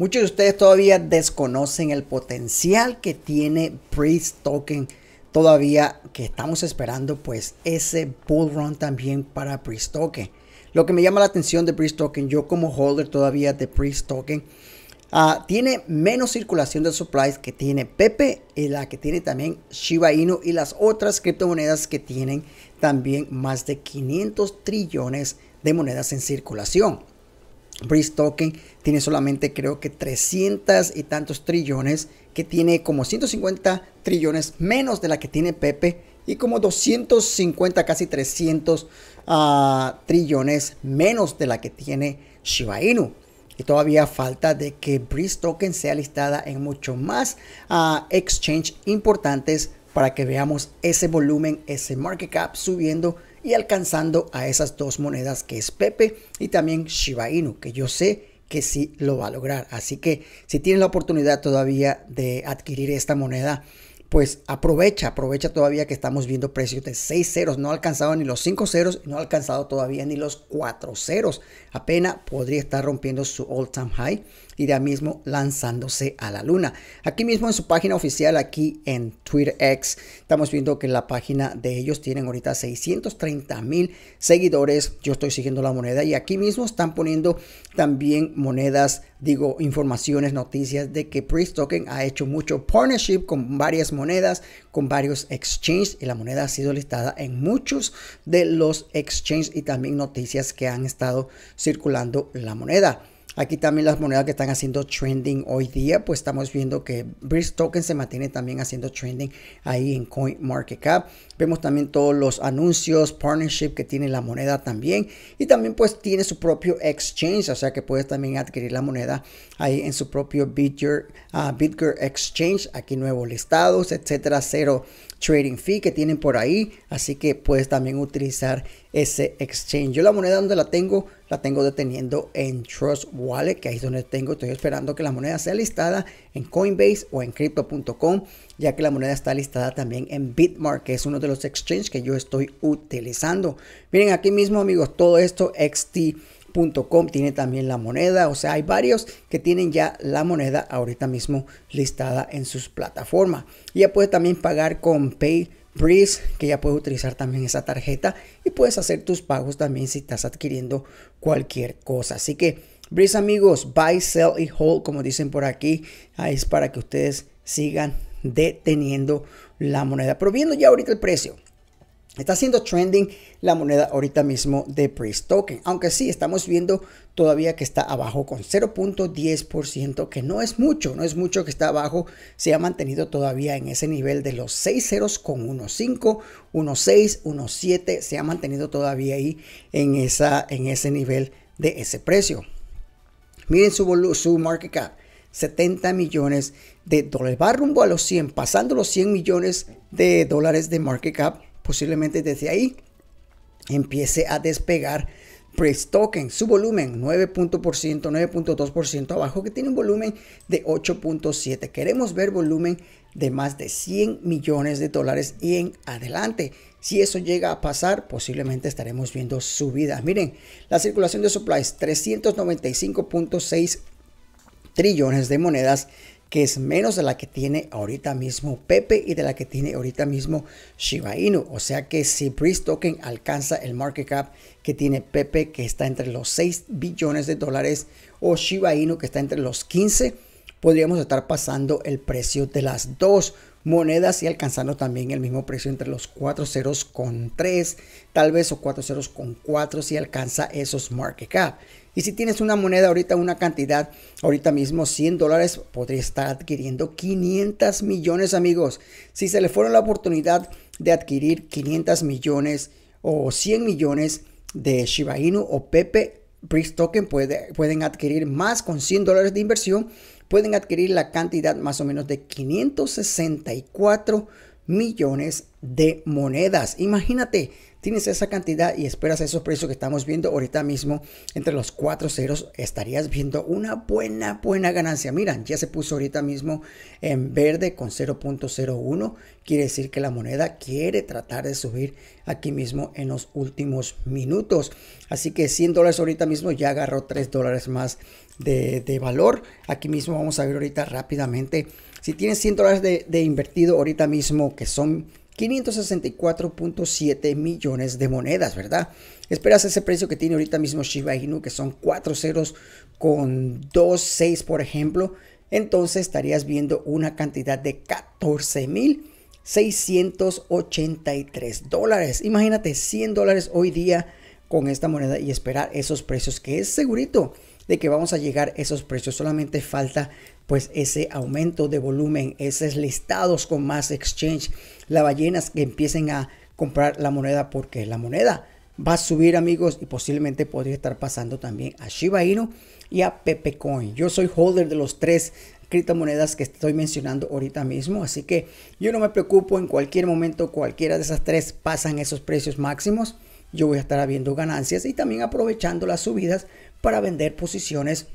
Muchos de ustedes todavía desconocen el potencial que tiene Breeze Token. Todavía que estamos esperando pues ese bull run también para Breeze Token. Lo que me llama la atención de Breeze Token, yo como holder todavía de Breeze Token, ah, tiene menos circulación de supplies que tiene Pepe y la que tiene también Shiba Inu y las otras criptomonedas que tienen también más de 500 trillones de monedas en circulación. Breeze Token tiene solamente creo que 300 y tantos trillones, que tiene como 150 trillones menos de la que tiene Pepe y como 250, casi 300 ah, trillones menos de la que tiene Shiba Inu. Y todavía falta de que Breeze Token sea listada en mucho más exchanges ah, exchange importantes para que veamos ese volumen, ese market cap subiendo y alcanzando a esas dos monedas que es Pepe y también Shiba Inu, que yo sé que sí lo va a lograr. Así que si tienes la oportunidad todavía de adquirir esta moneda, pues aprovecha, aprovecha todavía que estamos viendo precios de 6 ceros, no ha alcanzado ni los 5 ceros, no ha alcanzado todavía ni los 4 ceros, apenas podría estar rompiendo su all time high y ahí mismo lanzándose a la luna. Aquí mismo en su página oficial, aquí en Twitter X, estamos viendo que la página de ellos tienen ahorita 630 mil seguidores. Yo estoy siguiendo la moneda y aquí mismo están poniendo también monedas, digo, informaciones, noticias de que Priest Token ha hecho mucho partnership con varias monedas, con varios exchanges y la moneda ha sido listada en muchos de los exchanges y también noticias que han estado circulando la moneda. Aquí también las monedas que están haciendo trending hoy día, pues estamos viendo que Bridge Token se mantiene también haciendo trending ahí en CoinMarketCap. Vemos también todos los anuncios, partnership que tiene la moneda también. Y también pues tiene su propio exchange, o sea que puedes también adquirir la moneda ahí en su propio Bitger, ah, Bitger Exchange. Aquí nuevos listados, etcétera, cero trading fee que tienen por ahí. Así que puedes también utilizar ese exchange. Yo la moneda donde la tengo la tengo deteniendo en Trust Wallet, que ahí es donde tengo. Estoy esperando que la moneda sea listada en Coinbase o en crypto.com, ya que la moneda está listada también en Bitmark, que es uno de los exchanges que yo estoy utilizando. Miren, aquí mismo, amigos, todo esto XT.com tiene también la moneda, o sea, hay varios que tienen ya la moneda ahorita mismo listada en sus plataformas. Y ya puede también pagar con Pay Breeze, que ya puedes utilizar también esa tarjeta y puedes hacer tus pagos también si estás adquiriendo cualquier cosa. Así que Breeze amigos, buy, sell y hold, como dicen por aquí, es para que ustedes sigan deteniendo la moneda. Pero viendo ya ahorita el precio, Está siendo trending la moneda ahorita mismo de Priest Token, aunque sí estamos viendo todavía que está abajo con 0.10%, que no es mucho, no es mucho que está abajo, se ha mantenido todavía en ese nivel de los 6 ceros con 1.5, 1.6, 1.7, se ha mantenido todavía ahí en, esa, en ese nivel de ese precio. Miren su, su market cap, 70 millones de dólares, va rumbo a los 100, pasando los 100 millones de dólares de market cap posiblemente desde ahí empiece a despegar Price Token, su volumen 9.2%, abajo, que tiene un volumen de 8.7. Queremos ver volumen de más de 100 millones de dólares y en adelante. Si eso llega a pasar, posiblemente estaremos viendo subidas. Miren, la circulación de supplies 395.6 trillones de monedas que es menos de la que tiene ahorita mismo Pepe y de la que tiene ahorita mismo Shiba Inu. O sea que si Breeze Token alcanza el market cap que tiene Pepe, que está entre los 6 billones de dólares, o Shiba Inu, que está entre los 15, podríamos estar pasando el precio de las dos monedas y alcanzando también el mismo precio entre los 4 ceros con tal vez o 4 ceros con si alcanza esos market cap. Y si tienes una moneda ahorita, una cantidad, ahorita mismo 100 dólares, podría estar adquiriendo 500 millones, amigos. Si se le fuera la oportunidad de adquirir 500 millones o 100 millones de Shiba Inu o Pepe, Bricks Token pueden adquirir más con 100 dólares de inversión, pueden adquirir la cantidad más o menos de 564 millones de monedas. Imagínate, tienes esa cantidad y esperas esos precios que estamos viendo ahorita mismo entre los cuatro ceros, estarías viendo una buena, buena ganancia. Miran, ya se puso ahorita mismo en verde con 0.01. Quiere decir que la moneda quiere tratar de subir aquí mismo en los últimos minutos. Así que 100 dólares ahorita mismo ya agarró 3 dólares más de, de, valor. Aquí mismo vamos a ver ahorita rápidamente. Si tienes 100 dólares de, de invertido ahorita mismo, que son 564.7 millones de monedas, ¿verdad? Esperas ese precio que tiene ahorita mismo Shiba Inu, que son 4 ceros con 2.6, por ejemplo. Entonces estarías viendo una cantidad de 14.683 dólares. Imagínate 100 dólares hoy día con esta moneda y esperar esos precios, que es segurito de que vamos a llegar esos precios. Solamente falta pues ese aumento de volumen, esos listados con más exchange, las ballenas que empiecen a comprar la moneda porque la moneda va a subir amigos y posiblemente podría estar pasando también a Shiba Inu y a Pepe Coin. Yo soy holder de los tres criptomonedas que estoy mencionando ahorita mismo. Así que yo no me preocupo, en cualquier momento cualquiera de esas tres pasan esos precios máximos. Yo voy a estar habiendo ganancias y también aprovechando las subidas para vender posiciones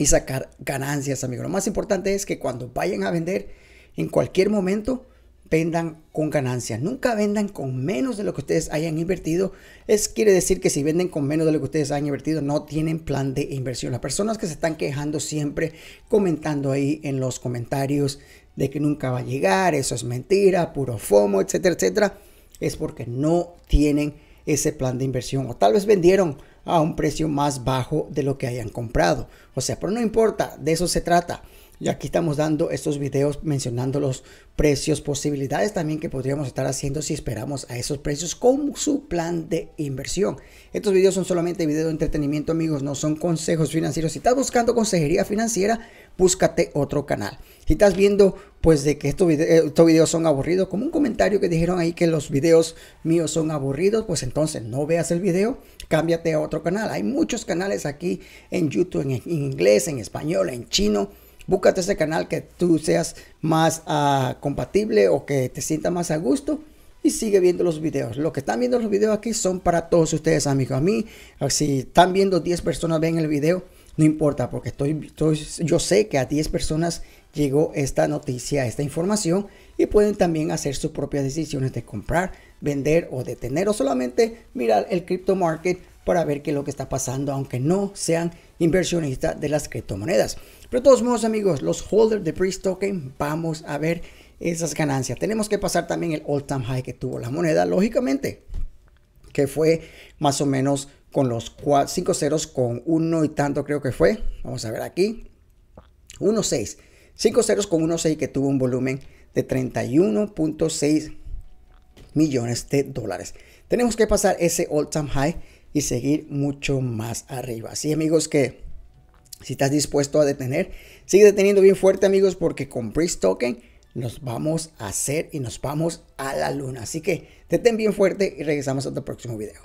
y sacar ganancias, amigo. Lo más importante es que cuando vayan a vender en cualquier momento, vendan con ganancias. Nunca vendan con menos de lo que ustedes hayan invertido. Es quiere decir que si venden con menos de lo que ustedes hayan invertido, no tienen plan de inversión. Las personas que se están quejando siempre, comentando ahí en los comentarios de que nunca va a llegar, eso es mentira, puro FOMO, etcétera, etcétera, es porque no tienen ese plan de inversión. O tal vez vendieron a un precio más bajo de lo que hayan comprado. O sea, pero no importa, de eso se trata. Y aquí estamos dando estos videos mencionando los precios, posibilidades también que podríamos estar haciendo si esperamos a esos precios con su plan de inversión. Estos videos son solamente videos de entretenimiento, amigos, no son consejos financieros. Si estás buscando consejería financiera, búscate otro canal. Si estás viendo pues de que eh, estos, videos son aburridos, como un comentario que dijeron ahí que los videos míos son aburridos, pues entonces no veas el video, cámbiate a otro canal. Hay muchos canales aquí en YouTube, en inglés, en español, en chino, búscate ese canal que tú seas más ah, compatible o que te sienta más a gusto y sigue viendo los videos. Lo que están viendo los videos aquí son para todos ustedes, amigos. A mí, ah, si están viendo 10 personas, ven el video, no importa, porque yo sé que a 10 personas llegó esta noticia, esta información, y pueden también hacer sus propias decisiones de comprar, vender o detener, o solamente mirar el crypto market para ver qué es lo que está pasando, aunque no sean inversionista de las criptomonedas. Pero todos modos, amigos, los holders de priest Token, vamos a ver esas ganancias. Tenemos que pasar también el all time high que tuvo la moneda, lógicamente, que fue más o menos con los 5 ceros con 1 y tanto creo que fue. Vamos a ver aquí. 1.6. 5 ceros con 1.6 que tuvo un volumen de 31.6 millones de dólares. Tenemos que pasar ese all time high y seguir mucho más arriba. Así amigos que si estás dispuesto a detener, sigue deteniendo bien fuerte amigos porque con Breeze Token nos vamos a hacer y nos vamos a la luna. Así que detén bien fuerte y regresamos a otro próximo video.